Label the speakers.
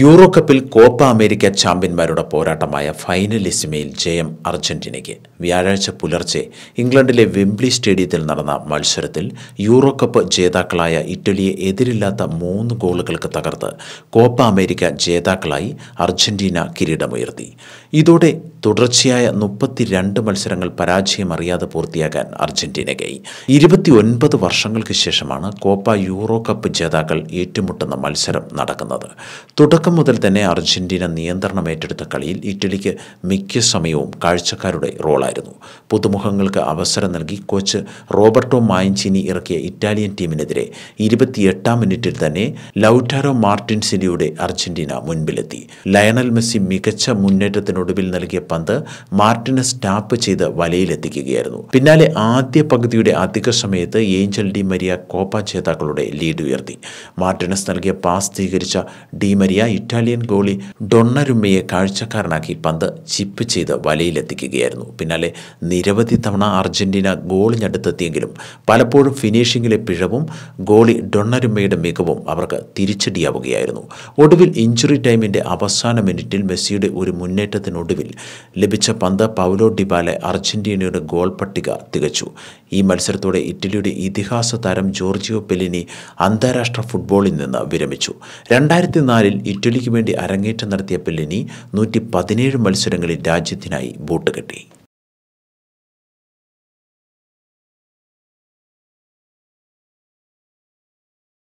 Speaker 1: euro കപ്പിൽ Copa America ചാമ്പ്യന്മാരുടെ പോരാട്ടമായ ഫൈനലിസിമയിൽ ജയം അർജന്റീനയ്ക്ക് വ്യാഴാഴ്ച പുലർച്ചെ ഇംഗ്ലണ്ടിലെ വെംബ്ലി സ്റ്റേഡിയത്തിൽ നടന്ന മത്സരത്തിൽ യൂറോ കപ്പ് ജേതാക്കളായ ഇറ്റലിയെ എതിരില്ലാത്ത മൂന്ന് ഗോളുകൾക്ക് തകർത്ത് കോപ്പ അമേരിക്ക ജേതാക്കളായി അർജന്റീന കിരീടമുയർത്തി ഇതോടെ തുടർച്ചയായ മുപ്പത്തിരണ്ട് മത്സരങ്ങൾ പരാജയമറിയാതെ പൂർത്തിയാക്കാൻ അർജന്റീനയ്ക്കായി ഇരുപത്തിയൊൻപത് വർഷങ്ങൾക്ക് ശേഷമാണ് കോപ്പ യൂറോ കപ്പ് ജേതാക്കൾ ഏറ്റുമുട്ടുന്ന മത്സരം നടക്കുന്നത് തുടക്കം മുതൽ തന്നെ അർജന്റീന നിയന്ത്രണം ഏറ്റെടുത്ത കളിയിൽ ഇറ്റലിക്ക് മിക്ക സമയവും കാഴ്ചക്കാരുടെ റോളായിരുന്നു പുതുമുഖങ്ങൾക്ക് അവസരം നൽകി കോച്ച് റോബർട്ടോ മായഞ്ചിനി ഇറക്കിയ ഇറ്റാലിയൻ ടീമിനെതിരെ ഇരുപത്തിയെട്ടാം മിനിറ്റിൽ തന്നെ ലൗറ്റാരോ മാർട്ടിൻസിലിയുടെ അർജന്റീന മുൻപിലെത്തി ലയണൽ മെസ്സി മികച്ച മുന്നേറ്റത്തിനൊടുവിൽ നൽകിയ പന്ത് മാർട്ടിനെ ടാപ്പ് ചെയ്ത് വലയിലെത്തിക്കുകയായിരുന്നു പിന്നാലെ ആദ്യ പകുതിയുടെ അധിക സമയത്ത് ഏഞ്ചൽ ഡി മരിയ കോപ്പ ജേതാക്കളുടെ ലീഡ് ഉയർത്തി മാർട്ടിനസ് നൽകിയ പാസ് സ്വീകരിച്ച ഡി മരിയ ഇറ്റാലിയൻ ഗോളി ഡൊണ്ണരുമ്മയെ കാഴ്ചക്കാരനാക്കി പന്ത് ചിപ്പ് ചെയ്ത് വലയിലെത്തിക്കുകയായിരുന്നു പിന്നാലെ നിരവധി തവണ അർജന്റീന ഗോളിനടുത്തെത്തിയെങ്കിലും പലപ്പോഴും ഫിനിഷിംഗിലെ പിഴവും ഗോളി ഡൊണ്ണരുമ്മയുടെ മികവും അവർക്ക് തിരിച്ചടിയാവുകയായിരുന്നു ഒടുവിൽ ഇഞ്ചുറി ടൈമിന്റെ അവസാന മിനിറ്റിൽ മെസ്സിയുടെ ഒരു മുന്നേറ്റത്തിനൊടുവിൽ ലഭിച്ച പന്ത് പൗലോ ഡിബാലെ അർജന്റീനയുടെ ഗോൾ പട്ടിക തികച്ചു ഈ മത്സരത്തോടെ ഇറ്റലിയുടെ ഇതിഹാസ താരം ജോർജിയോ പെലിനി അന്താരാഷ്ട്ര ഫുട്ബോളിൽ നിന്ന് വിരമിച്ചു രണ്ടായിരത്തി നാലിൽ ഇറ്റലിക്ക് വേണ്ടി അരങ്ങേറ്റം നടത്തിയ പെല്ലിനി നൂറ്റി പതിനേഴ് മത്സരങ്ങളിൽ രാജ്യത്തിനായി ബോട്ട് കെട്ടി